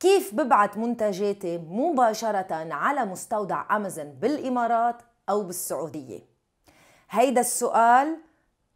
كيف ببعت منتجاتي مباشرة على مستودع أمازون بالإمارات أو بالسعودية؟ هيدا السؤال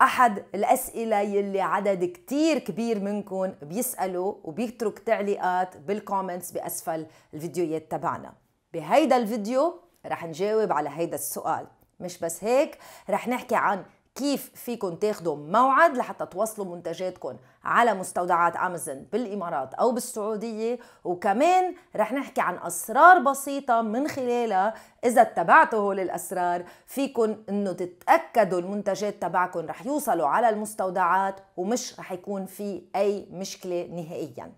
أحد الأسئلة يلي عدد كتير كبير منكم بيسألوا وبيترك تعليقات بالكومنتس بأسفل الفيديوهات تبعنا بهيدا الفيديو رح نجاوب على هيدا السؤال مش بس هيك رح نحكي عن كيف فيكم تاخدوا موعد لحتى توصلوا منتجاتكم على مستودعات امازون بالامارات او بالسعوديه وكمان رح نحكي عن اسرار بسيطه من خلالها اذا اتبعتوا هول الاسرار فيكم انه تتاكدوا المنتجات تبعكم رح يوصلوا على المستودعات ومش رح يكون في اي مشكله نهائيا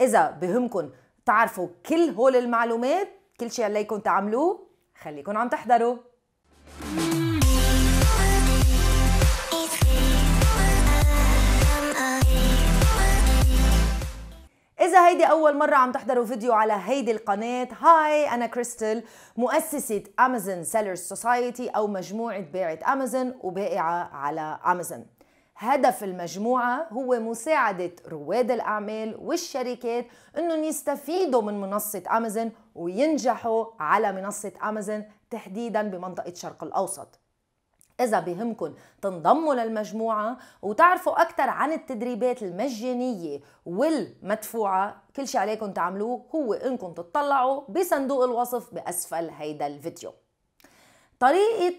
اذا بهمكم تعرفوا كل هول المعلومات كل شيء عليكم تعملوه خليكم عم تحضروا إذا هيدي أول مرة عم تحضروا فيديو على هيدي القناة هاي أنا كريستل مؤسسة أمازون سيلرز سوسايتي أو مجموعة بيعة أمازون وبائعة على أمازون هدف المجموعة هو مساعدة رواد الأعمال والشركات أنهم يستفيدوا من منصة أمازون وينجحوا على منصة أمازون تحديدا بمنطقة شرق الأوسط إذا بهمكن تنضموا للمجموعة وتعرفوا أكثر عن التدريبات المجانية والمدفوعة كل شيء عليكم تعملوه هو إنكم تطلعوا بصندوق الوصف بأسفل هيدا الفيديو طريقة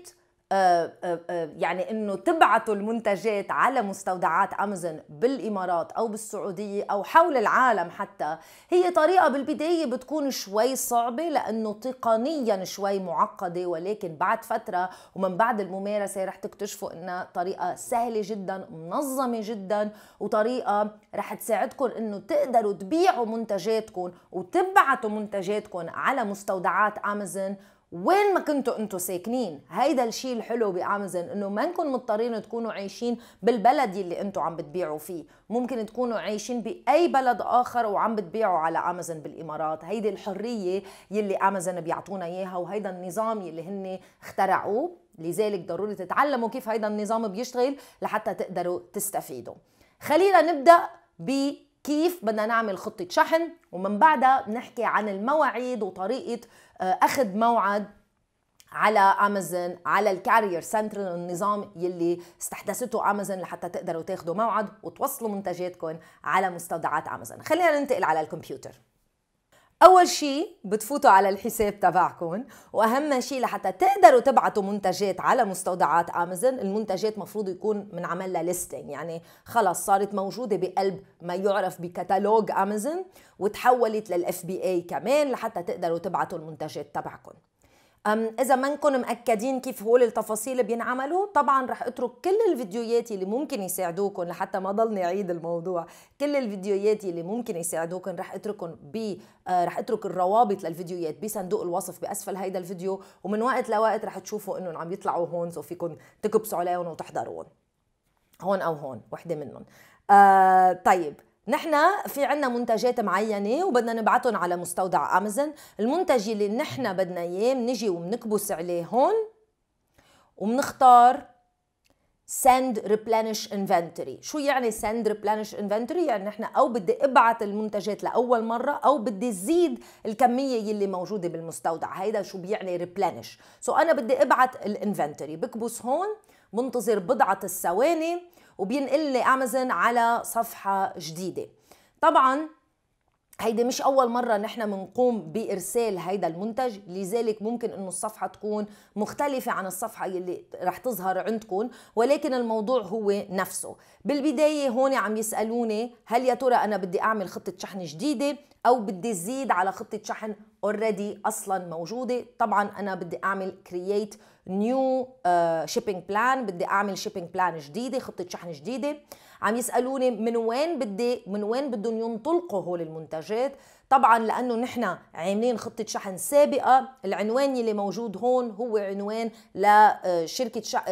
آه، آه، آه، يعني انه تبعتوا المنتجات على مستودعات امازون بالامارات او بالسعوديه او حول العالم حتى هي طريقه بالبدايه بتكون شوي صعبه لانه تقنيا شوي معقده ولكن بعد فتره ومن بعد الممارسه رح تكتشفوا انها طريقه سهله جدا منظمه جدا وطريقه رح تساعدكم انه تقدروا تبيعوا منتجاتكم وتبعتوا منتجاتكم على مستودعات امازون وين ما كنتوا انتوا ساكنين هيدا الشيء الحلو بامازون انه ما نكون مضطرين تكونوا عايشين بالبلد اللي انتوا عم بتبيعوا فيه ممكن تكونوا عايشين باي بلد اخر وعم بتبيعوا على امازون بالامارات هيدي الحريه يلي امازون بيعطونا اياها وهيدا النظام يلي هن اخترعوه لذلك ضروري تتعلموا كيف هيدا النظام بيشتغل لحتى تقدروا تستفيدوا خلينا نبدا بكيف بدنا نعمل خطة شحن ومن بعدها بنحكي عن المواعيد وطريقة آه، اخذ موعد على امازون على الكارير سنتر النظام يلي استحدثته امازون لحتى تقدروا تاخذوا موعد وتوصلوا منتجاتكم على مستودعات امازون خلينا ننتقل على الكمبيوتر اول شيء بتفوتوا على الحساب تبعكم واهم شيء لحتى تقدروا تبعتوا منتجات على مستودعات امازون المنتجات مفروض يكون من عملها ليستنج يعني خلص صارت موجوده بقلب ما يعرف بكتالوج امازون وتحولت للاف بي اي كمان لحتى تقدروا تبعتوا المنتجات تبعكم اذا منكم مأكدين كيف هول التفاصيل بينعملوا طبعا رح اترك كل الفيديوهات اللي ممكن يساعدوكم لحتى ما ضلني اعيد الموضوع كل الفيديوهات اللي ممكن يساعدوكم رح اتركهم ب آه، رح اترك الروابط للفيديوهات بصندوق الوصف باسفل هيدا الفيديو ومن وقت لوقت رح تشوفوا انهم عم يطلعوا هون سو فيكم تكبسوا عليهم وتحضروهم هون او هون وحده منهم آه طيب نحن في عنا منتجات معينة وبدنا نبعتهم على مستودع أمازون المنتج اللي نحن بدنا إياه منجي وبنكبس عليه هون وبنختار send replenish inventory شو يعني send replenish inventory يعني نحن او بدي ابعت المنتجات لاول مره او بدي زيد الكميه يلي موجوده بالمستودع هيدا شو بيعني replenish سو so انا بدي ابعت الانفنتوري بكبس هون بنتظر بضعه الثواني وبينقل لي امازون على صفحه جديده طبعا هيدي مش اول مره نحن بنقوم بارسال هيدا المنتج لذلك ممكن انه الصفحه تكون مختلفه عن الصفحه اللي رح تظهر عندكم ولكن الموضوع هو نفسه بالبدايه هون عم يسالوني هل يا ترى انا بدي اعمل خطه شحن جديده او بدي زيد على خطه شحن اوريدي اصلا موجوده طبعا انا بدي اعمل كرييت نيو شيبينج بلان بدي اعمل شيبينج بلان جديده خطه شحن جديده عم يسالوني من وين بدي من وين بدهم ينطلقوا هول المنتجات طبعا لانه نحن عاملين خطه شحن سابقه العنوان اللي موجود هون هو عنوان لشركه آه، شح...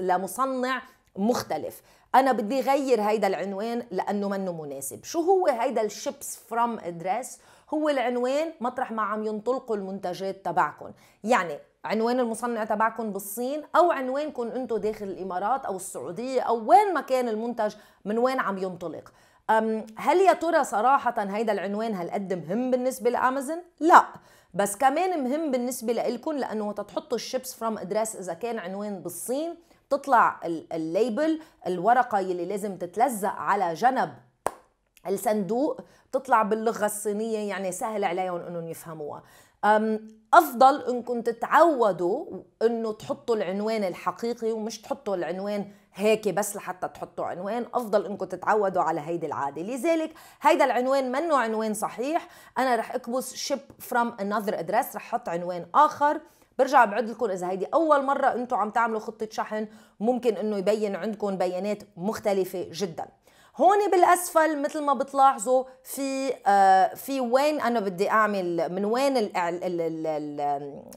لمصنع مختلف انا بدي غير هيدا العنوان لانه منه مناسب شو هو هيدا الشيبس فروم ادريس هو العنوان مطرح ما عم ينطلقوا المنتجات تبعكم يعني عنوان المصنع تبعكم بالصين او عنوانكم انتم داخل الامارات او السعوديه او وين ما كان المنتج من وين عم ينطلق هل يا ترى صراحة هيدا العنوان هالقد مهم بالنسبة لأمازون؟ لا بس كمان مهم بالنسبة لكم لأنه وقت تحطوا الشيبس فروم ادريس إذا كان عنوان بالصين تطلع الليبل الورقة يلي لازم تتلزق على جنب الصندوق بتطلع باللغة الصينية يعني سهل عليهم أنهم يفهموها افضل انكم تتعودوا انه تحطوا العنوان الحقيقي ومش تحطوا العنوان هيك بس لحتى تحطوا عنوان افضل انكم تتعودوا على هيدي العاده لذلك هيدا العنوان منه عنوان صحيح انا رح اكبس ship from another address رح احط عنوان اخر برجع بعد لكم اذا هيدي اول مره انتم عم تعملوا خطه شحن ممكن انه يبين عندكم بيانات مختلفه جدا هون بالاسفل مثل ما بتلاحظوا في آه في وين انا بدي اعمل من وين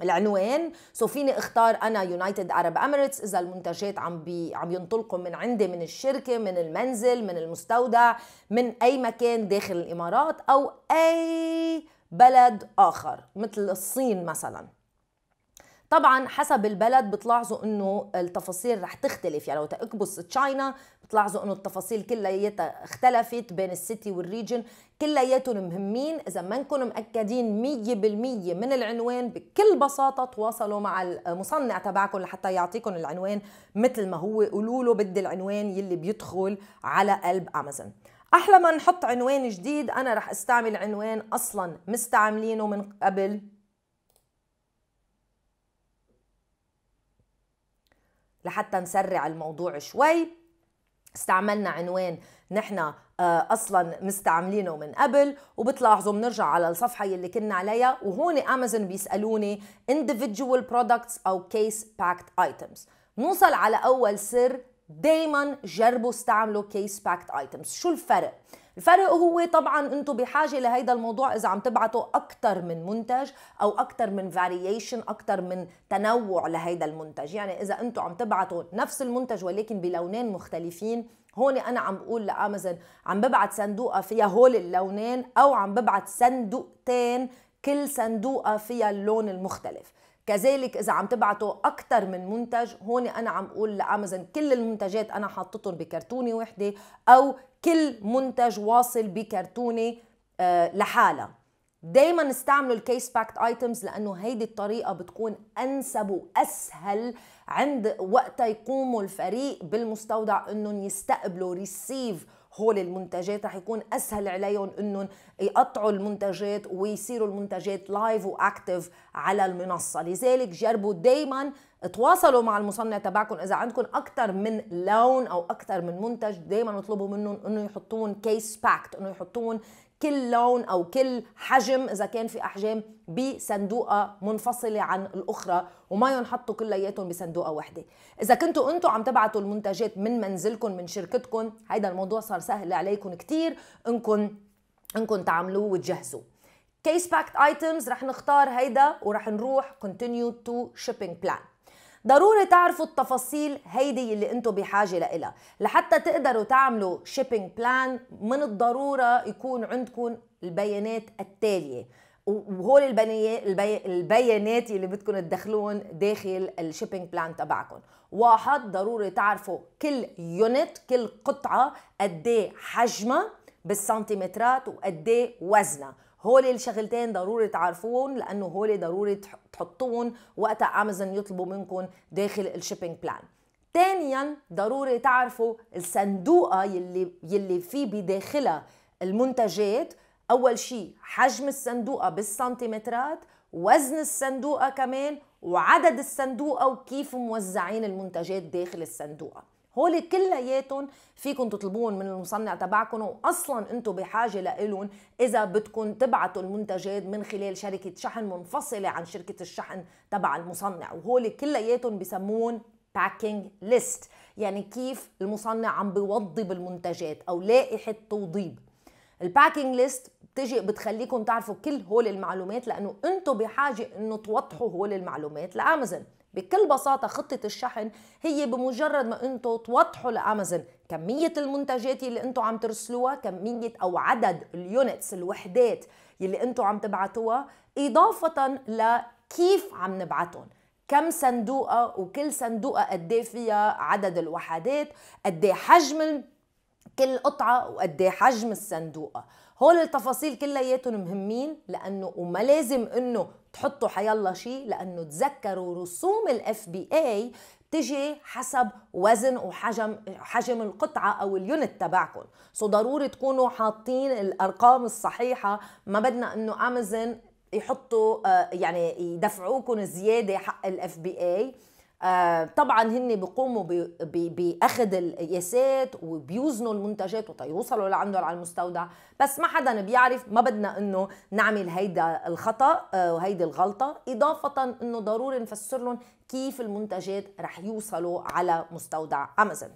العنوان سو فيني اختار انا يونايتد عرب اميريتس اذا المنتجات عم بي عم ينطلقوا من عندي من الشركه من المنزل من المستودع من اي مكان داخل الامارات او اي بلد اخر مثل الصين مثلا طبعا حسب البلد بتلاحظوا انه التفاصيل رح تختلف يعني لو تكبس تشاينا بتلاحظوا انه التفاصيل كلياتها اختلفت بين السيتي والريجن كلياتهم مهمين اذا نكون مأكدين 100% من العنوان بكل بساطه تواصلوا مع المصنع تبعكم لحتى يعطيكم العنوان مثل ما هو قولوا له بدي العنوان يلي بيدخل على قلب امازون احلى ما نحط عنوان جديد انا رح استعمل عنوان اصلا مستعملينه من قبل لحتى نسرع الموضوع شوي استعملنا عنوان نحن آه، اصلا مستعملينه من قبل وبتلاحظوا بنرجع على الصفحه يلي كنا عليها وهون امازون بيسالوني individual products او case packed items نوصل على اول سر دايما جربوا استعملوا كيس باكت ايتمز شو الفرق الفرق هو طبعا انتم بحاجه لهيدا الموضوع اذا عم تبعتوا اكثر من منتج او اكثر من فاريشن اكثر من تنوع لهيدا المنتج يعني اذا انتم عم تبعتوا نفس المنتج ولكن بلونين مختلفين هون انا عم بقول لامازون عم ببعت صندوقه فيها هول اللونين او عم ببعت صندوقتين كل صندوقه فيها اللون المختلف كذلك اذا عم تبعتوا اكثر من منتج هون انا عم بقول لامازون كل المنتجات انا حاطتهم بكرتونه وحده او كل منتج واصل بكرتونه آه، لحالها دايما استعملوا الكيس باكت ايتمز لانه هيدي الطريقه بتكون انسب واسهل عند وقت يقوموا الفريق بالمستودع انهم يستقبلوا ريسيف هول المنتجات رح يكون اسهل عليهم انهم يقطعوا المنتجات ويصيروا المنتجات لايف واكتف على المنصه لذلك جربوا دايما تواصلوا مع المصنع تبعكم اذا عندكم اكثر من لون او اكثر من منتج دائما اطلبوا منهم انه يحطون كيس باكت انه يحطون كل لون او كل حجم اذا كان في احجام بصندوقه منفصله عن الاخرى وما ينحطوا كلياتهم بصندوقه واحده اذا كنتوا انتم عم تبعتوا المنتجات من منزلكم من شركتكم هيدا الموضوع صار سهل عليكم كثير انكم انكم تعملوه وتجهزوه كيس باكت ايتمز رح نختار هيدا ورح نروح continue to shipping plan ضروري تعرفوا التفاصيل هيدي اللي انتم بحاجه لإلها لحتى تقدروا تعملوا شيبينج بلان من الضروره يكون عندكم البيانات التاليه وهول البي... البيانات اللي بدكم تدخلون داخل الشيبينج بلان تبعكم واحد ضروري تعرفوا كل يونت كل قطعه قد إيه حجمها بالسنتيمترات وقد إيه وزنها هول الشغلتين ضروري تعرفوهم لانه هول ضروري تحطوهم وقت امازون يطلبوا منكم داخل الشيبينج بلان ثانيا ضروري تعرفوا الصندوقه يلي يلي في بداخلها المنتجات اول شيء حجم الصندوقه بالسنتيمترات وزن الصندوقه كمان وعدد الصندوقه وكيف موزعين المنتجات داخل الصندوقه هول كلياتهم فيكم تطلبون من المصنع تبعكم واصلا انتم بحاجه لإلهم اذا بدكم تبعتوا المنتجات من خلال شركه شحن منفصله عن شركه الشحن تبع المصنع وهول كلياتهم بسموهم باكينج ليست يعني كيف المصنع عم بيوضب المنتجات او لائحه توضيب الباكينج ليست بتجي بتخليكم تعرفوا كل هول المعلومات لانه انتم بحاجه انه توضحوا هول المعلومات لامازون بكل بساطة خطة الشحن هي بمجرد ما انتم توضحوا لامازون كمية المنتجات اللي انتم عم ترسلوها كمية او عدد اليونتس الوحدات اللي انتم عم تبعتوها اضافة لكيف عم نبعتهم كم صندوقة وكل صندوقة قد إيه فيها عدد الوحدات قد إيه حجم كل قطعة وقد إيه حجم الصندوقة هول التفاصيل كلياتهم مهمين لانه وما لازم انه تحطوا حيالله شيء لانه تذكروا رسوم الاف بي اي تجي حسب وزن وحجم حجم القطعه او اليونت تبعكم سو ضروري تكونوا حاطين الارقام الصحيحه ما بدنا انه امازون يحطوا آه، يعني يدفعوكم زياده حق الاف بي اي آه، طبعا هن بيقوموا باخذ القياسات وبيوزنوا المنتجات وتيوصلوا لعنده على المستودع بس ما حدا بيعرف ما بدنا انه نعمل هيدا الخطا آه، وهيدي الغلطه اضافه انه ضروري نفسر لهم كيف المنتجات رح يوصلوا على مستودع امازون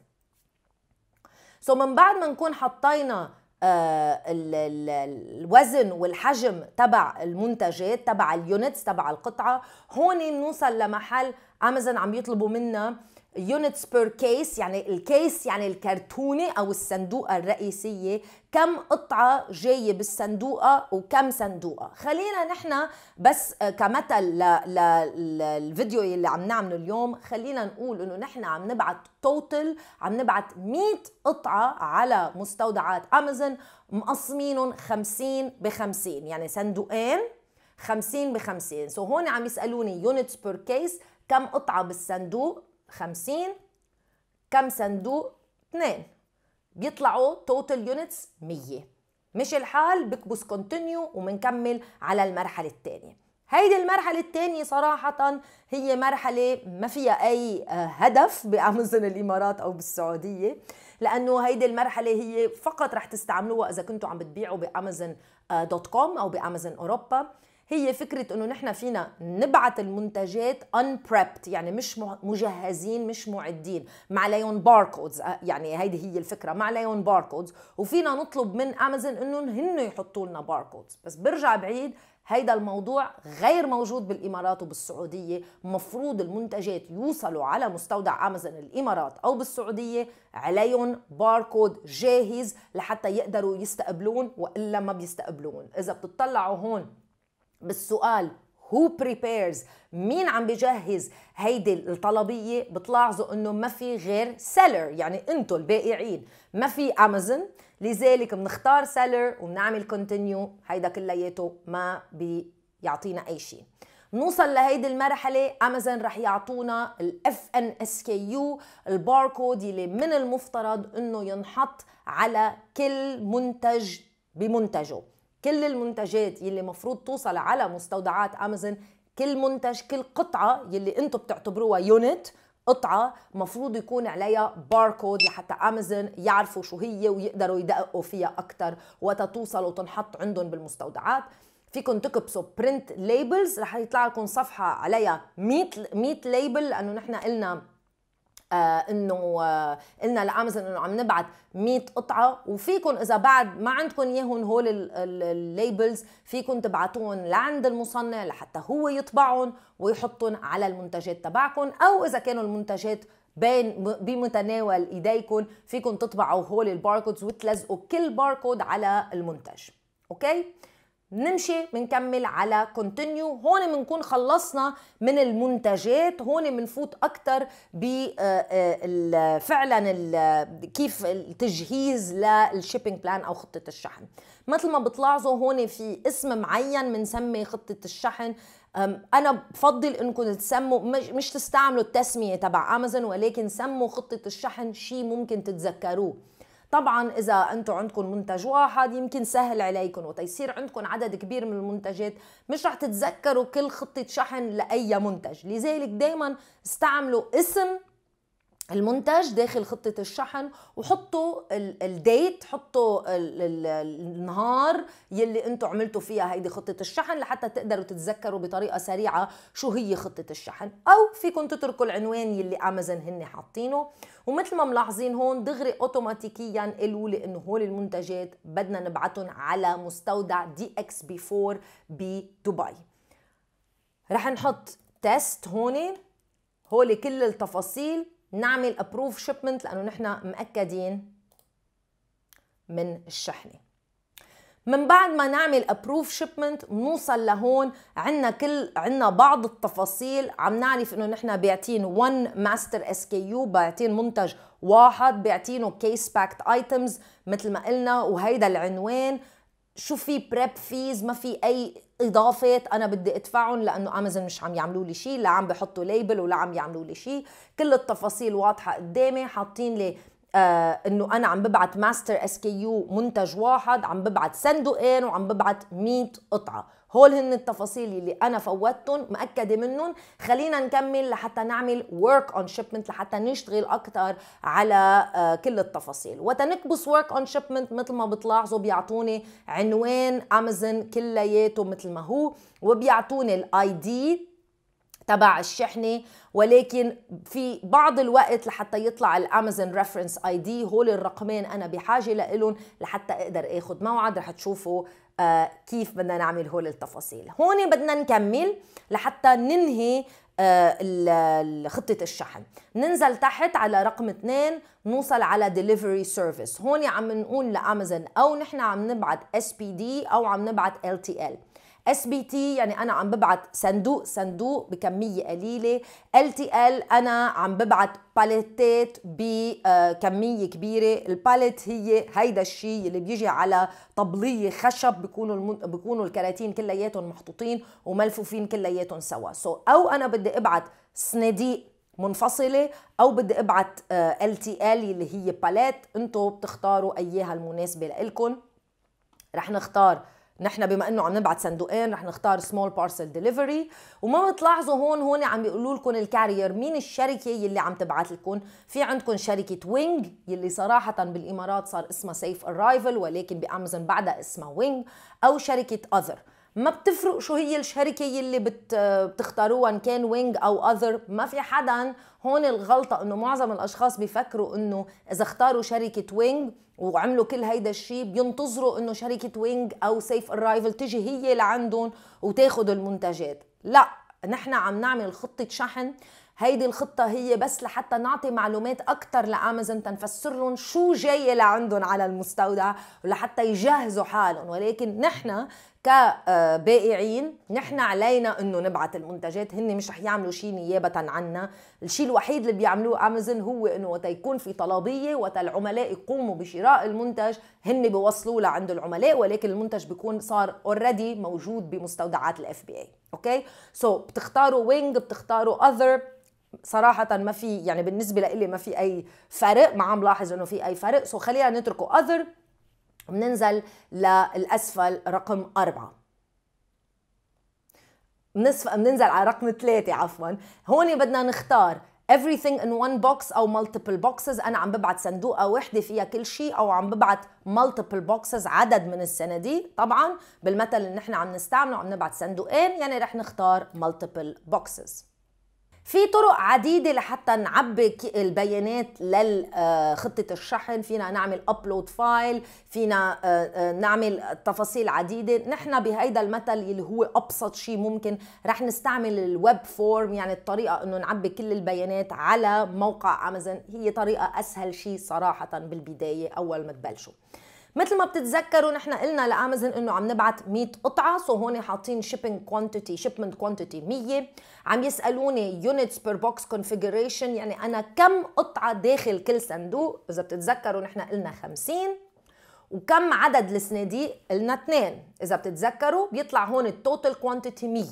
سو so من بعد ما نكون حطينا آه، الوزن والحجم تبع المنتجات تبع اليونتس تبع القطعه هون نوصل لمحل امازون عم يطلبوا منا يونتس بير كيس يعني الكيس يعني الكرتونه او الصندوقه الرئيسيه كم قطعة جاية بالصندوقة وكم صندوقة خلينا نحن بس آه، كمثل للفيديو اللي عم نعمله اليوم خلينا نقول انه نحن عم نبعت توتل عم نبعت 100 قطعة على مستودعات امازون مقسمينهم 50 ب 50 يعني صندوقين 50 ب 50 سو so هون عم يسالوني يونتس بير كيس كم قطعة بالصندوق 50 كم صندوق 2 بيطلعوا توتال يونتس 100 مش الحال بكبس كونتينيو وبنكمل على المرحله الثانيه هيدي المرحلة الثانية صراحة هي مرحلة ما فيها أي آه، هدف بأمازون الإمارات أو بالسعودية لأنه هيدي المرحلة هي فقط رح تستعملوها إذا كنتوا عم بتبيعوا بأمازون آه، دوت كوم أو بأمازون أوروبا هي فكره انه نحن فينا نبعث المنتجات unprepped يعني مش مجهزين مش معدين مع ليون باركودز آه، يعني هيدي هي الفكره مع ليون باركودز وفينا نطلب من امازون انهم هن يحطوا لنا باركودز بس برجع بعيد هيدا الموضوع غير موجود بالامارات وبالسعوديه مفروض المنتجات يوصلوا على مستودع امازون الامارات او بالسعوديه عليهم باركود جاهز لحتى يقدروا يستقبلون والا ما بيستقبلون اذا بتطلعوا هون بالسؤال هو بريبيرز مين عم بجهز هيدي الطلبيه بتلاحظوا انه ما في غير سيلر يعني انتم البائعين ما في امازون لذلك بنختار سيلر وبنعمل كونتينيو هيدا كلياته ما بيعطينا اي شيء نوصل لهيدي المرحلة أمازون رح يعطونا ال FNSKU الباركود يلي من المفترض أنه ينحط على كل منتج بمنتجه كل المنتجات يلي مفروض توصل على مستودعات امازون كل منتج كل قطعه يلي انتم بتعتبروها يونت قطعة مفروض يكون عليها باركود لحتى امازون يعرفوا شو هي ويقدروا يدققوا فيها اكثر وتتوصل وتنحط عندهم بالمستودعات فيكم تكبسوا برنت ليبلز رح يطلع لكم صفحة عليها 100 100 ليبل لانه نحن قلنا آه، انه آه، قلنا لامازون انه عم نبعث 100 قطعه وفيكم اذا بعد ما عندكم اياهم هول الليبلز فيكم تبعتون لعند المصنع لحتى هو يطبعهم ويحطهم على المنتجات تبعكم او اذا كانوا المنتجات بين بمتناول ايديكم فيكم تطبعوا هول الباركودز وتلزقوا كل باركود على المنتج اوكي نمشي بنكمل على كونتينيو هون بنكون خلصنا من المنتجات هون بنفوت اكثر ب آه، آه، فعلا كيف التجهيز للشيبينج بلان او خطه الشحن مثل ما بتلاحظوا هون في اسم معين بنسمي خطه الشحن انا بفضل انكم تسموا مش تستعملوا التسميه تبع امازون ولكن سموا خطه الشحن شيء ممكن تتذكروه طبعا اذا انتم عندكم منتج واحد يمكن سهل عليكم وتيصير عندكم عدد كبير من المنتجات مش رح تتذكروا كل خطه شحن لاي منتج لذلك دائما استعملوا اسم المنتج داخل خطة الشحن وحطوا الديت حطوا النهار يلي انتم عملتوا فيها هيدي خطة الشحن لحتى تقدروا تتذكروا بطريقة سريعة شو هي خطة الشحن او فيكم تتركوا العنوان يلي امازون هن حاطينه ومثل ما ملاحظين هون دغري اوتوماتيكيا قالوا لي انه هول المنتجات بدنا نبعتهم على مستودع دي اكس بي 4 بدبي رح نحط تيست هون هول كل التفاصيل نعمل ابروف شيبمنت لانه نحن مأكدين من الشحنه من بعد ما نعمل ابروف شيبمنت بنوصل لهون عندنا كل عندنا بعض التفاصيل عم نعرف انه نحن بيعتين 1 ماستر اس كي يو بيعتين منتج واحد بيعتينه كيس باكت ايتمز مثل ما قلنا وهيدا العنوان شو في بريب فيز ما في اي اضافات انا بدي ادفعهم لانه امازون مش عم يعملوا لي شيء لا عم بحطوا ليبل ولا عم يعملوا لي شيء كل التفاصيل واضحه قدامي حاطين لي آه انه انا عم ببعت ماستر اس كي يو منتج واحد عم ببعت صندوقين وعم ببعت 100 قطعه هول هن التفاصيل اللي انا فوتتهم مأكده منهم خلينا نكمل لحتى نعمل ورك اون شيبمنت لحتى نشتغل اكثر على آه كل التفاصيل وتنكبس ورك اون شيبمنت مثل ما بتلاحظوا بيعطوني عنوان امازون كلياته مثل ما هو وبيعطوني الاي دي تبع الشحنة ولكن في بعض الوقت لحتى يطلع الامازون ريفرنس اي دي هول الرقمين انا بحاجه لهم لحتى اقدر اخذ موعد رح تشوفوا آه كيف بدنا نعمل هول التفاصيل هون بدنا نكمل لحتى ننهي آه خطة الشحن ننزل تحت على رقم 2 نوصل على delivery service هون عم نقول لامازون او نحن عم نبعت اس بي دي او عم نبعت ال تي ال اس بي تي يعني انا عم ببعث صندوق صندوق بكميه قليله ال تي ال انا عم ببعث باليتات بكميه كبيره الباليت هي هيدا الشيء اللي بيجي على طبليه خشب بيكونوا الم... بيكونوا الكراتين كلياتهم محطوطين وملفوفين كلياتهم سوا سو so, او انا بدي ابعت صناديق منفصلة أو بدي أبعت LTL اللي هي باليت أنتم بتختاروا أيها المناسبة لإلكم رح نختار نحن بما انه عم نبعت صندوقين رح نختار سمول بارسل ديليفري وما بتلاحظوا هون هون عم بيقولوا لكم الكارير مين الشركه يلي عم تبعت لكم في عندكم شركه وينج يلي صراحه بالامارات صار اسمها سيف ارايفل ولكن بامازون بعدها اسمها وينج او شركه اذر ما بتفرق شو هي الشركه يلي بت بتختاروها ان كان وينج او اذر ما في حدا هون الغلطه انه معظم الاشخاص بيفكروا انه اذا اختاروا شركه وينج وعملوا كل هيدا الشيء بينتظروا انه شركه وينج او سيف ارايفل تجي هي لعندهم وتاخذ المنتجات لا نحن عم نعمل خطه شحن هيدي الخطه هي بس لحتى نعطي معلومات اكثر لامازون تنفسر لهم شو جاي لعندهم على المستودع ولحتى يجهزوا حالهم ولكن نحن كبائعين نحن علينا انه نبعث المنتجات هن مش رح يعملوا شيء نيابه عنا الشيء الوحيد اللي بيعملوه امازون هو انه وقت يكون في طلبيه وقت العملاء يقوموا بشراء المنتج هن بيوصلوه لعند العملاء ولكن المنتج بيكون صار اوريدي موجود بمستودعات الاف بي اي اوكي سو بتختاروا وينج بتختاروا اذر صراحة ما في يعني بالنسبة لي ما في أي فرق ما عم لاحظ إنه في أي فرق سو خلينا نتركه أذر بننزل للأسفل رقم أربعة بننزل على رقم ثلاثة عفوا هون بدنا نختار everything in one box او multiple boxes انا عم ببعت صندوقه وحده فيها كل شيء او عم ببعت multiple boxes عدد من الصناديق طبعا بالمثل اللي نحن عم نستعمله عم نبعت صندوقين يعني رح نختار multiple boxes في طرق عديدة لحتى نعبي البيانات لخطة آه، الشحن فينا نعمل أبلود فايل فينا آه، آه، نعمل تفاصيل عديدة نحن بهيدا المثل اللي هو أبسط شيء ممكن رح نستعمل الويب فورم يعني الطريقة أنه نعبي كل البيانات على موقع أمازون هي طريقة أسهل شيء صراحة بالبداية أول ما تبلشوا مثل ما بتتذكروا نحن قلنا لامازون انه عم نبعت 100 قطعه سو هون حاطين شيبينج كوانتيتي شيبمنت كوانتيتي 100 عم يسالوني يونتس بير بوكس كونفيجريشن يعني انا كم قطعه داخل كل صندوق اذا بتتذكروا نحن قلنا 50 وكم عدد الصناديق قلنا 2 اذا بتتذكروا بيطلع هون التوتال كوانتيتي 100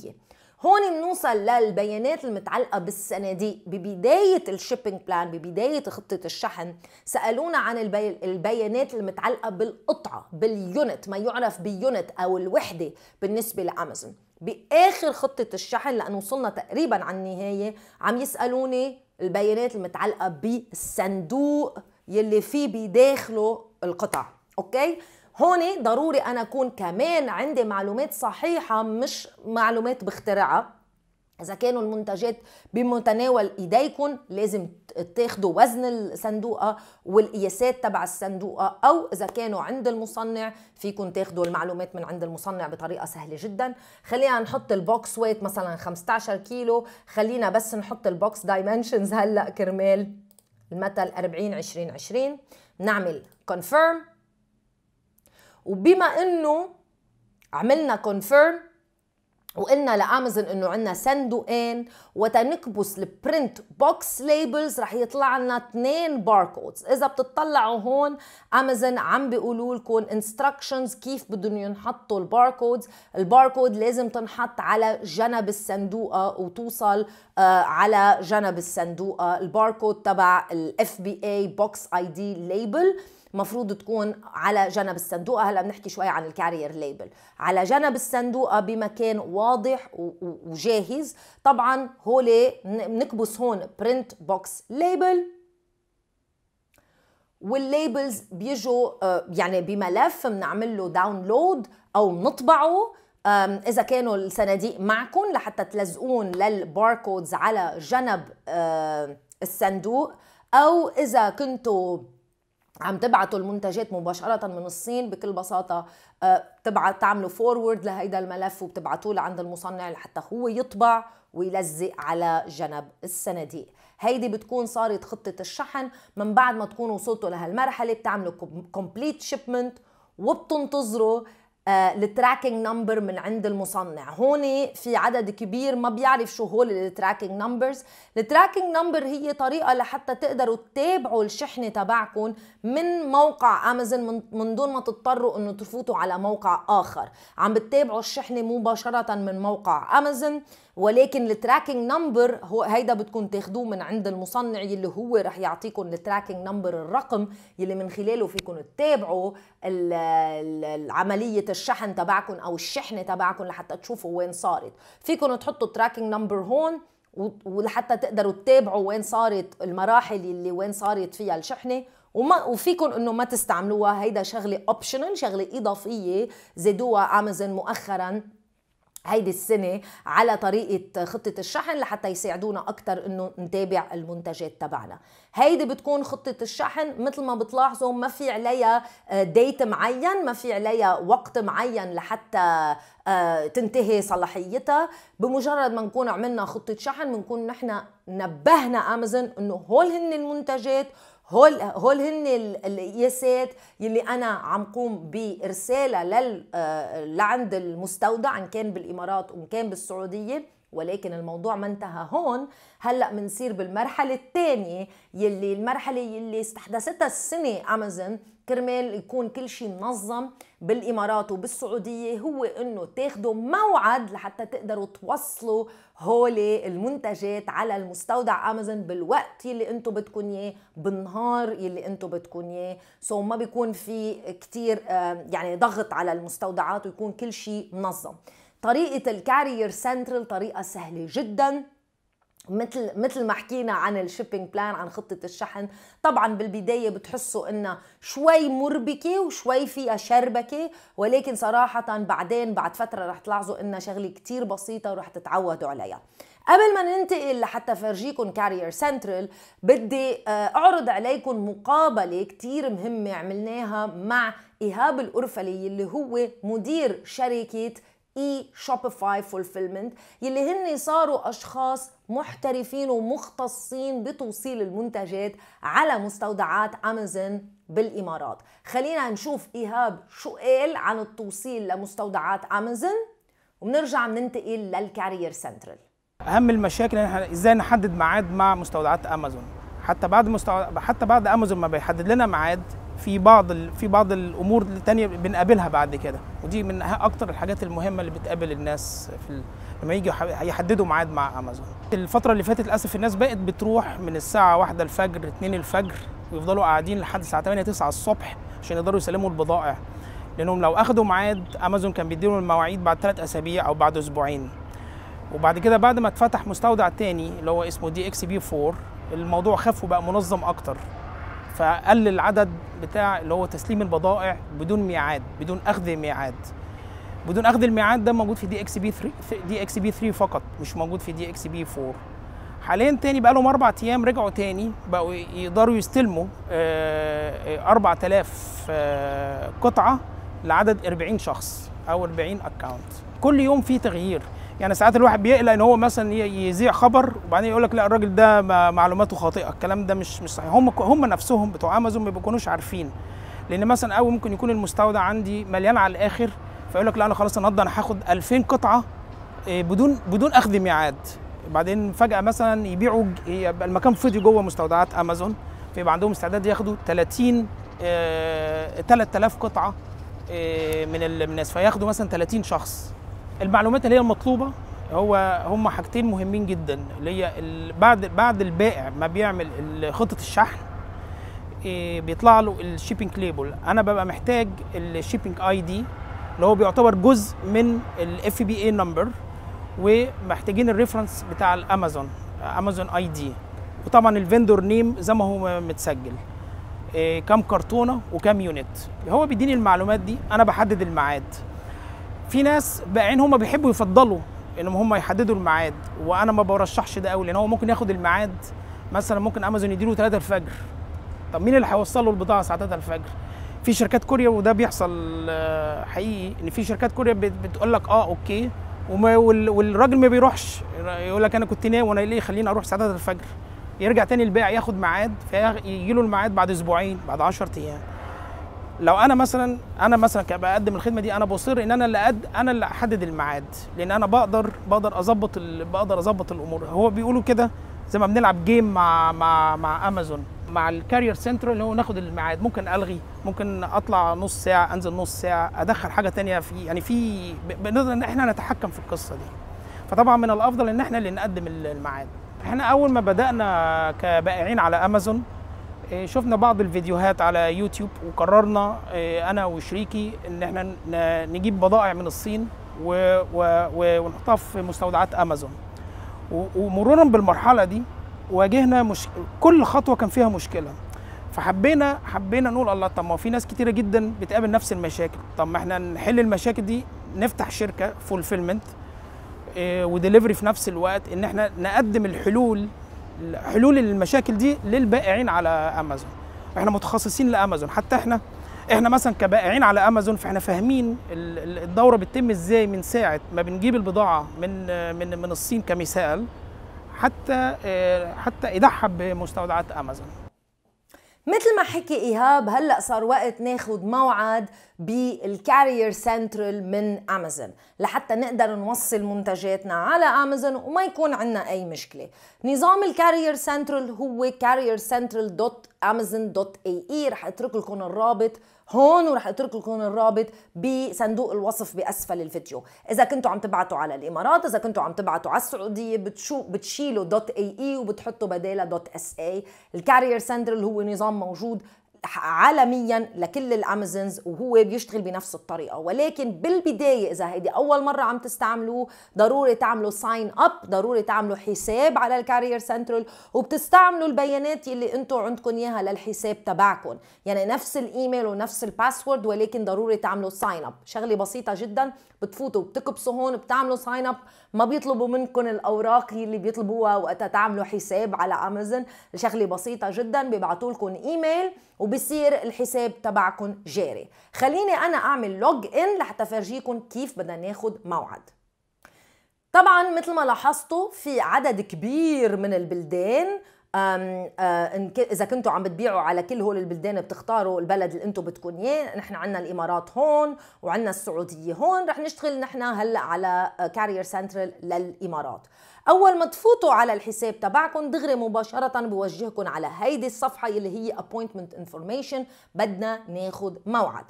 هون بنوصل للبيانات المتعلقه بالصناديق ببدايه الشيبينج بلان ببدايه خطه الشحن سالونا عن البي... البيانات المتعلقه بالقطعه باليونت ما يعرف بيونت او الوحده بالنسبه لامازون باخر خطه الشحن لانه وصلنا تقريبا على النهايه عم يسالوني البيانات المتعلقه بالصندوق يلي فيه بداخله القطع اوكي هون ضروري انا اكون كمان عندي معلومات صحيحه مش معلومات بخترعها إذا كانوا المنتجات بمتناول إيديكم لازم تاخدوا وزن الصندوقة والقياسات تبع الصندوقة أو إذا كانوا عند المصنع فيكم تاخدوا المعلومات من عند المصنع بطريقة سهلة جدا خلينا نحط البوكس ويت مثلا 15 كيلو خلينا بس نحط البوكس دايمنشنز هلأ كرمال المثل 40 20 20 نعمل كونفيرم وبما انه عملنا كونفيرم وقلنا لامازون انه عندنا صندوقين وتنكبس البرنت بوكس ليبلز رح يطلع لنا اثنين باركودز اذا بتطلعوا هون امازون عم بيقولوا لكم انستراكشنز كيف بدهم ينحطوا الباركودز الباركود لازم تنحط على جنب الصندوقه وتوصل آه على جنب الصندوقه الباركود تبع الاف بي اي بوكس اي دي ليبل مفروض تكون على جنب الصندوقه هلا بنحكي شوي عن الكارير ليبل على جنب الصندوقه بمكان واضح وجاهز طبعا هول بنكبس هون برنت بوكس ليبل والليبلز بيجوا آه، يعني بملف بنعمل له داونلود او بنطبعه اذا كانوا الصناديق معكم لحتى تلزقون للباركودز على جنب آه، الصندوق او اذا كنتوا عم تبعتوا المنتجات مباشرة من الصين بكل بساطة آه، تبعت تعملوا فورورد لهيدا الملف وبتبعتوه لعند المصنع لحتى هو يطبع ويلزق على جنب الصناديق هيدي بتكون صارت خطة الشحن من بعد ما تكونوا وصلتوا لهالمرحلة بتعملوا كومبليت شيبمنت وبتنتظروا التراكنج آه، نمبر من عند المصنع هون في عدد كبير ما بيعرف شو هول التراكنج نمبرز التراكنج نمبر هي طريقه لحتى تقدروا تتابعوا الشحنه تبعكم من موقع امازون من دون ما تضطروا انه تفوتوا على موقع اخر عم بتتابعوا الشحنه مباشره من موقع امازون ولكن التراكنج نمبر هو هيدا بتكون تاخدوه من عند المصنع يلي هو رح يعطيكم التراكنج نمبر الرقم يلي من خلاله فيكم تتابعوا عمليه الشحن تبعكم او الشحنه تبعكم لحتى تشوفوا وين صارت فيكم تحطوا التراكنج نمبر هون ولحتى تقدروا تتابعوا وين صارت المراحل اللي وين صارت فيها الشحنه وما وفيكم انه ما تستعملوها هيدا شغله اوبشنال شغله اضافيه زادوها امازون مؤخرا هيدي السنة على طريقة خطة الشحن لحتى يساعدونا أكثر إنه نتابع المنتجات تبعنا هيدي بتكون خطة الشحن مثل ما بتلاحظوا ما في عليها ديت آه، معين ما في عليها وقت معين لحتى آه، تنتهي صلاحيتها بمجرد ما نكون عملنا خطة شحن بنكون نحن نبهنا أمازون إنه هول هن المنتجات هول هول هن القياسات يلي انا عم قوم برساله لل آه، لعند المستودع ان كان بالامارات وان كان بالسعوديه ولكن الموضوع ما انتهى هون هلا بنصير بالمرحله الثانيه يلي المرحله يلي استحدثتها السنه امازون كرمال يكون كل شيء منظم بالامارات وبالسعوديه هو انه تاخذوا موعد لحتى تقدروا توصلوا هول المنتجات على المستودع امازون بالوقت يلي انتم بدكم اياه بالنهار يلي انتم بدكم اياه سو ما بيكون في كثير آه، يعني ضغط على المستودعات ويكون كل شيء منظم طريقة الكارير سنترال طريقة سهلة جدا مثل مثل ما حكينا عن الشيبينج بلان عن خطه الشحن طبعا بالبدايه بتحسوا انها شوي مربكه وشوي فيها شربكه ولكن صراحه بعدين بعد فتره رح تلاحظوا انها شغله كتير بسيطه ورح تتعودوا عليها قبل ما ننتقل لحتى فرجيكم كارير سنترال بدي آه، اعرض عليكم مقابله كتير مهمه عملناها مع ايهاب القرفلي اللي هو مدير شركه اي شوبيفاي فولفيلمنت يلي هن صاروا اشخاص محترفين ومختصين بتوصيل المنتجات على مستودعات امازون بالامارات خلينا نشوف ايهاب شو قال عن التوصيل لمستودعات امازون وبنرجع بننتقل للكارير سنترال اهم المشاكل احنا ازاي نحدد ميعاد مع مستودعات امازون حتى بعد مستو... حتى بعد امازون ما بيحدد لنا ميعاد في بعض في بعض الامور الثانيه بنقابلها بعد كده ودي من اكتر الحاجات المهمه اللي بتقابل الناس في لما يجوا يحددوا ميعاد مع امازون الفتره اللي فاتت للاسف الناس بقت بتروح من الساعه 1 الفجر 2 الفجر ويفضلوا قاعدين لحد الساعه 8 9 الصبح عشان يقدروا يسلموا البضائع لانهم لو اخذوا ميعاد امازون كان بيديهم المواعيد بعد ثلاث اسابيع او بعد اسبوعين وبعد كده بعد ما اتفتح مستودع تاني اللي هو اسمه دي اكس بي 4 الموضوع خف وبقى منظم اكتر فقل العدد بتاع اللي هو تسليم البضائع بدون ميعاد بدون اخذ ميعاد بدون اخذ الميعاد ده موجود في دي اكس بي 3 دي اكس بي 3 فقط مش موجود في دي اكس بي 4 حاليا تاني بقى لهم اربع ايام رجعوا تاني بقوا يقدروا يستلموا 4000 آه، آه، آه، قطعه لعدد 40 شخص او 40 اكونت كل يوم في تغيير يعني ساعات الواحد بيقلق ان هو مثلا يذيع خبر وبعدين يقول لك لا الراجل ده معلوماته خاطئه الكلام ده مش مش صحيح هم هم نفسهم بتوع امازون ما بيكونوش عارفين لان مثلا او ممكن يكون المستودع عندي مليان على الاخر فيقول لك لا انا خلاص النهارده انا هاخد 2000 قطعه آه، بدون بدون اخذ ميعاد بعدين فجاه مثلا يبيعوا يبقى المكان فضي جوه مستودعات امازون فيبقى عندهم استعداد ياخدوا 30 3000 آه، قطعه آه، من الناس فياخدوا مثلا 30 شخص المعلومات اللي هي المطلوبه هو هم حاجتين مهمين جدا اللي هي بعد بعد البائع ما بيعمل خطه الشحن إيه، بيطلع له الشيبنج ليبل انا ببقى محتاج الشيبنج اي دي اللي هو بيعتبر جزء من الاف بي اي نمبر ومحتاجين الريفرنس بتاع الامازون امازون اي دي وطبعا الفندور نيم زي ما هو متسجل إيه، كم كرتونه وكم يونت هو بيديني المعلومات دي انا بحدد الميعاد في ناس بعين هم بيحبوا يفضلوا ان هم يحددوا الميعاد وانا ما برشحش ده قوي لان هو ممكن ياخد الميعاد مثلا ممكن امازون يديله 3 الفجر طب مين اللي هيوصل له البضاعه الساعه 3 الفجر في شركات كوريا وده بيحصل آه، حقيقي ان في شركات كوريا بتقول لك اه اوكي وما والراجل ما بيروحش يقول لك انا كنت نايم وانا ليه خليني اروح الساعه 3 الفجر يرجع تاني البائع ياخد ميعاد فيجي له الميعاد بعد اسبوعين بعد 10 ايام لو انا مثلا انا مثلا بقدم الخدمه دي انا بصر ان انا اللي قد انا اللي احدد الميعاد لان انا بقدر بقدر اظبط ال... بقدر اظبط الامور هو بيقولوا كده زي ما بنلعب جيم مع مع مع امازون مع الكارير سنتر اللي هو ناخد الميعاد ممكن الغي ممكن اطلع نص ساعه انزل نص ساعه ادخل حاجه تانية في يعني في بنقدر ان احنا نتحكم في القصه دي فطبعا من الافضل ان احنا اللي نقدم الميعاد احنا اول ما بدانا كبائعين على امازون آه، شفنا بعض الفيديوهات على يوتيوب وقررنا آه، انا وشريكي ان احنا نجيب بضائع من الصين ونحطها في مستودعات امازون ومرورا بالمرحله دي واجهنا مش... كل خطوه كان فيها مشكله فحبينا حبينا نقول الله طب ما في ناس كتيره جدا بتقابل نفس المشاكل طب ما احنا نحل المشاكل دي نفتح شركه فولفيلمنت آه، وديليفري في نفس الوقت ان احنا نقدم الحلول حلول المشاكل دي للبائعين على امازون احنا متخصصين لامازون حتى احنا احنا مثلا كبائعين على امازون فاحنا فاهمين الدوره بتتم ازاي من ساعه ما بنجيب البضاعه من من من الصين كمثال حتى آه، حتى ايداعها بمستودعات امازون مثل ما حكي ايهاب هلا صار وقت ناخذ موعد بالكارير سنترال من امازون لحتى نقدر نوصل منتجاتنا على امازون وما يكون عندنا اي مشكله نظام الكارير سنترال هو carriercentral.amazon.ae رح اترك لكم الرابط هون وراح اترك لكم الرابط بصندوق الوصف باسفل الفيديو اذا كنتوا عم تبعتوا على الامارات اذا كنتوا عم تبعتوا على السعوديه بتشو بتشيلوا دوت اي اي وبتحطوا بدالها دوت اس اي الكارير اللي هو نظام موجود عالميا لكل الامازونز وهو بيشتغل بنفس الطريقه ولكن بالبدايه اذا هيدي اول مره عم تستعملوه ضروري تعملوا ساين اب ضروري تعملوا حساب على الكارير سنترال وبتستعملوا البيانات يلي انتم عندكم اياها للحساب تبعكم يعني نفس الايميل ونفس الباسورد ولكن ضروري تعملوا ساين اب شغله بسيطه جدا بتفوتوا بتكبسوا هون بتعملوا ساين اب ما بيطلبوا منكم الاوراق يلي بيطلبوها وقتها تعملوا حساب على امازون شغله بسيطه جدا بيبعتوا لكم ايميل وبصير الحساب تبعكم جاري خليني انا اعمل لوج ان لحتى فرجيكم كيف بدنا ناخد موعد طبعا مثل ما لاحظتوا في عدد كبير من البلدان آه، اذا كنتوا عم بتبيعوا على كل هول البلدان بتختاروا البلد اللي انتم بدكم اياه نحن عندنا الامارات هون وعندنا السعوديه هون رح نشتغل نحن هلا على كارير آه، سنترال للامارات اول ما تفوتوا على الحساب تبعكم دغري مباشره بوجهكم على هيدي الصفحه اللي هي appointment information بدنا ناخذ موعد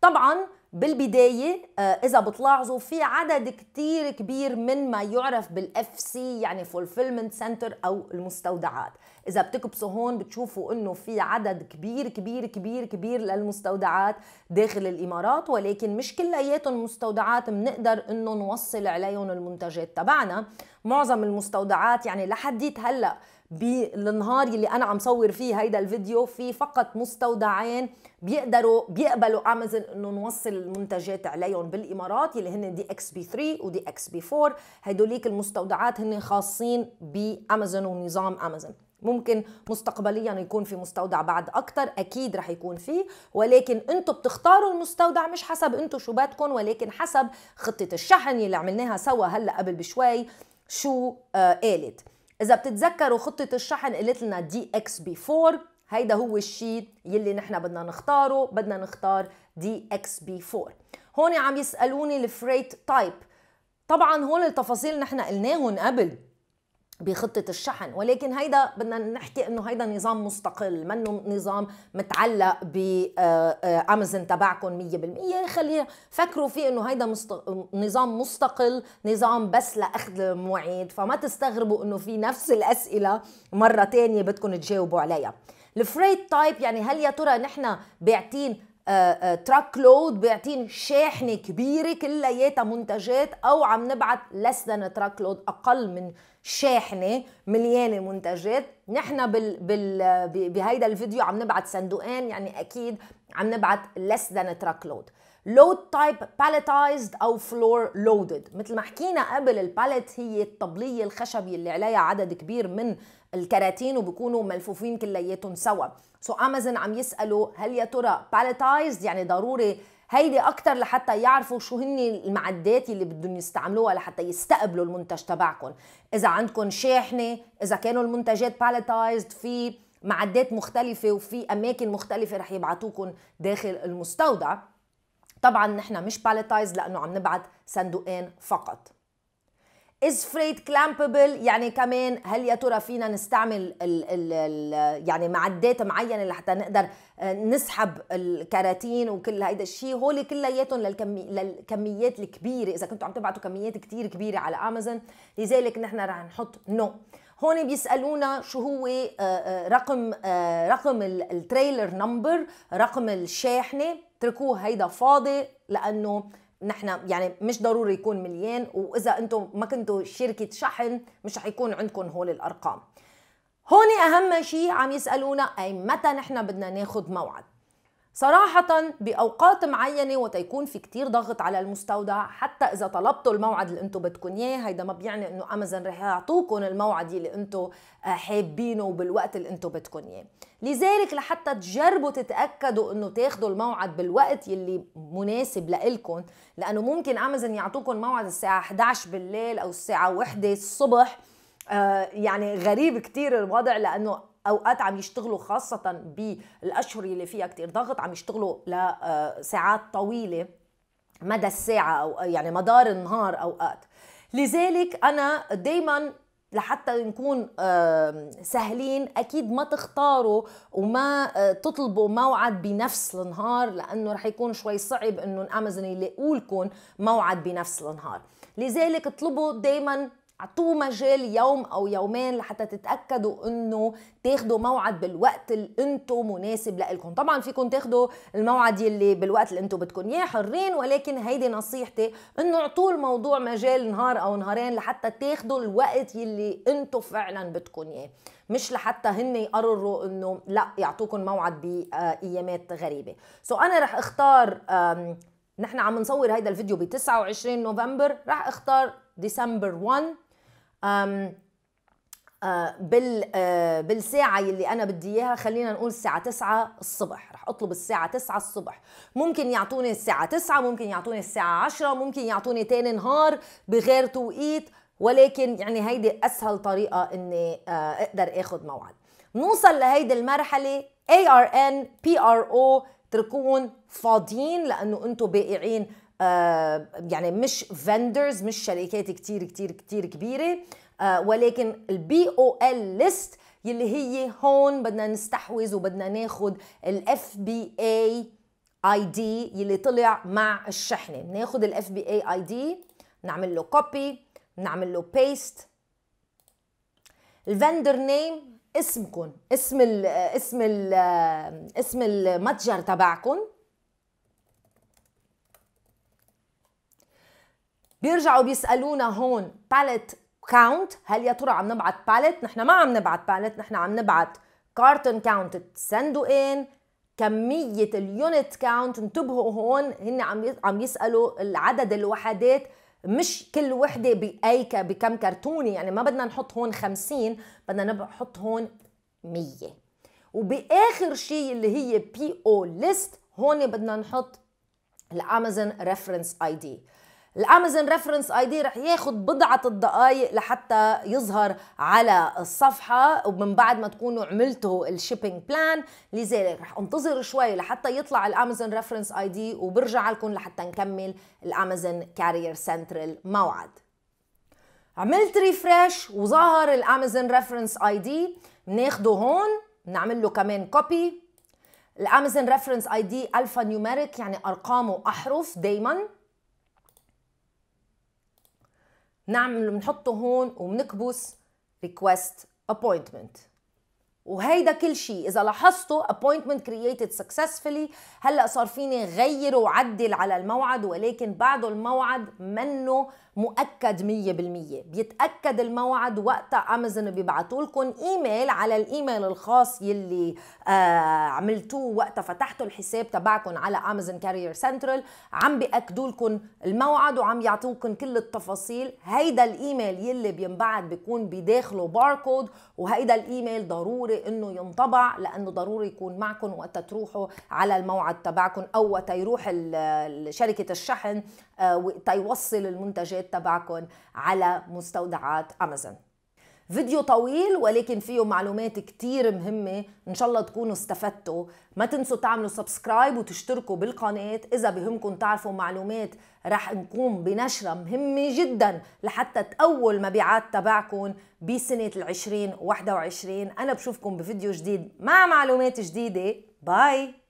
طبعا بالبداية آه، إذا بتلاحظوا في عدد كتير كبير من ما يعرف بالاف سي يعني فولفيلمنت سنتر أو المستودعات إذا بتكبسوا هون بتشوفوا إنه في عدد كبير كبير كبير كبير للمستودعات داخل الإمارات ولكن مش كلياتهم مستودعات بنقدر إنه نوصل عليهم المنتجات تبعنا معظم المستودعات يعني لحديت هلأ بالنهار اللي انا عم صور فيه هيدا الفيديو في فقط مستودعين بيقدروا بيقبلوا امازون انه نوصل المنتجات عليهم بالامارات يلي هن دي اكس بي 3 ودي اكس بي 4 هدوليك المستودعات هن خاصين بامازون ونظام امازون ممكن مستقبليا يكون في مستودع بعد اكثر اكيد رح يكون في ولكن انتم بتختاروا المستودع مش حسب انتم شو بدكم ولكن حسب خطه الشحن اللي عملناها سوا هلا قبل بشوي شو آه قالت اذا بتتذكروا خطه الشحن قلت لنا دي اكس بي 4 هيدا هو الشيء يلي نحن بدنا نختاره بدنا نختار دي اكس بي 4 هون عم يسالوني الفريت تايب طبعا هون التفاصيل نحن قلناهم قبل بخطة الشحن ولكن هيدا بدنا نحكي انه هيدا نظام مستقل منه نظام متعلق بامازون آه، آه، تبعكم 100% خلينا فكروا فيه انه هيدا مست... نظام مستقل نظام بس لاخذ المواعيد فما تستغربوا انه في نفس الاسئلة مرة تانية بدكم تجاوبوا عليها الفريت تايب يعني هل يا ترى نحن بيعتين تراك آه، لود بيعطين شاحنه كبيره كلياتها منتجات او عم نبعث لس ذان تراك لود اقل من شاحنه مليانه منتجات نحن بال بال بهيدا الفيديو عم نبعت صندوقين يعني اكيد عم نبعت less than truck load لود تايب باليتايزد او فلور لودد مثل ما حكينا قبل الباليت هي الطبليه الخشبيه اللي عليها عدد كبير من الكراتين وبكونوا ملفوفين كلياتهم سوا سو so امازون عم يسالوا هل يا ترى باليتايزد يعني ضروري هيدي اكتر لحتى يعرفوا شو هن المعدات اللي بدهم يستعملوها لحتى يستقبلوا المنتج تبعكم اذا عندكم شاحنه اذا كانوا المنتجات باليتايزد في معدات مختلفه وفي اماكن مختلفه رح يبعتوكم داخل المستودع طبعا نحن مش باليتايز لانه عم نبعت صندوقين فقط از فريد كلامبل يعني كمان هل يا ترى فينا نستعمل ال ال الـ يعني معدات معينه لحتى نقدر آه، نسحب الكراتين وكل هيدا الشيء هول كلياتهم للكمي للكميات الكبيره اذا كنتوا عم تبعتوا كميات كثير كبيره على امازون لذلك نحن رح نحط نو no. هون بيسالونا شو هو آه، آه، رقم رقم التريلر نمبر رقم الشاحنه اتركوه هيدا فاضي لانه نحن يعني مش ضروري يكون مليان واذا انتم ما كنتوا شركه شحن مش حيكون عندكم هول الارقام هون اهم شيء عم يسالونا اي متى نحن بدنا ناخذ موعد صراحة بأوقات معينة وتيكون في كتير ضغط على المستودع حتى إذا طلبتوا الموعد اللي أنتم بدكم إياه هيدا ما بيعني إنه أمازون رح يعطوكم الموعد آه، اللي أنتم حابينه وبالوقت اللي أنتم بدكم إياه لذلك لحتى تجربوا تتأكدوا إنه تاخدوا الموعد بالوقت يلي مناسب لإلكم لأنه ممكن أمازون يعطوكم موعد الساعة 11 بالليل أو الساعة 1 الصبح آه يعني غريب كتير الوضع لأنه اوقات عم يشتغلوا خاصه بالاشهر اللي فيها كتير ضغط عم يشتغلوا لساعات آه، طويله مدى الساعه او آه، يعني مدار النهار اوقات لذلك انا دائما لحتى نكون سهلين اكيد ما تختاروا وما آه، تطلبوا موعد بنفس النهار لانه رح يكون شوي صعب انه امازون يلاقوا لكم موعد بنفس النهار لذلك اطلبوا دائما اعطوه مجال يوم او يومين لحتى تتاكدوا انه تاخدوا موعد بالوقت اللي انتم مناسب لكم طبعا فيكم تاخدوا الموعد يلي بالوقت اللي انتم بدكم اياه حرين ولكن هيدي نصيحتي انه اعطوا الموضوع مجال نهار او نهارين لحتى تاخدوا الوقت يلي انتم فعلا بدكم اياه مش لحتى هن يقرروا انه لا يعطوكم موعد بايامات غريبه سو انا رح اختار نحن عم نصور هيدا الفيديو ب 29 نوفمبر رح اختار ديسمبر 1 آه، بال آه، بالساعة اللي أنا بدي إياها خلينا نقول الساعة 9 الصبح رح أطلب الساعة 9 الصبح ممكن يعطوني الساعة 9 ممكن يعطوني الساعة 10 ممكن يعطوني تاني نهار بغير توقيت ولكن يعني هيدي أسهل طريقة إني آه، أقدر أخذ موعد نوصل لهيدي المرحلة ARN PRO تركون فاضيين لأنه أنتم بائعين آه، يعني مش فندرز مش شركات كتير كتير كتير كبيرة آه، ولكن البي او ال ليست يلي هي هون بدنا نستحوذ وبدنا ناخد الاف بي اي اي دي يلي طلع مع الشحنه ناخد الاف بي اي اي دي نعمل له كوبي نعمل له بيست الفندر نيم اسمكم اسم ال آه، اسم ال اسم المتجر تبعكم بيرجعوا بيسالونا هون باليت كاونت هل يا ترى عم نبعت باليت نحن ما عم نبعت باليت نحن عم نبعت كارتون كاونت صندوقين كمية اليونت كاونت انتبهوا هون هن عم عم يسألوا العدد الوحدات مش كل وحدة بأي بكم كرتوني يعني ما بدنا نحط هون خمسين بدنا نحط هون مية وبآخر شيء اللي هي بي او ليست هون بدنا نحط الامازون ريفرنس اي دي الامازون ريفرنس اي دي رح ياخد بضعه الدقائق لحتى يظهر على الصفحه ومن بعد ما تكونوا عملتوا الشيبينج بلان لذلك رح انتظر شوي لحتى يطلع الامازون ريفرنس اي دي وبرجع لكم لحتى نكمل الامازون كارير سنترال موعد عملت ريفرش وظهر الامازون ريفرنس اي دي بناخده هون بنعمل له كمان كوبي الامازون ريفرنس اي دي الفا نيوميريك يعني ارقامه احرف دايما نعمل بنحطه هون وبنكبس ريكويست appointment وهيدا كل شيء اذا لاحظتوا appointment created successfully هلا صار فيني غيره وعدل على الموعد ولكن بعده الموعد منه مؤكد 100% بيتأكد الموعد وقتها امازون بيبعتوا لكم ايميل على الايميل الخاص يلي آه عملتوه وقتها فتحتوا الحساب تبعكم على امازون كارير سنترال عم بيأكدوا لكم الموعد وعم يعطوكم كل التفاصيل هيدا الايميل يلي بينبعت بيكون بداخله باركود وهيدا الايميل ضروري انه ينطبع لانه ضروري يكون معكم وقت تروحوا على الموعد تبعكم او وقت يروح شركه الشحن آه، تيوصل المنتجات تبعكم على مستودعات امازون فيديو طويل ولكن فيه معلومات كتير مهمة إن شاء الله تكونوا استفدتوا ما تنسوا تعملوا سبسكرايب وتشتركوا بالقناة إذا بهمكم تعرفوا معلومات رح نقوم بنشرة مهمة جدا لحتى تقووا المبيعات تبعكم بسنة العشرين وواحد وعشرين أنا بشوفكم بفيديو جديد مع معلومات جديدة باي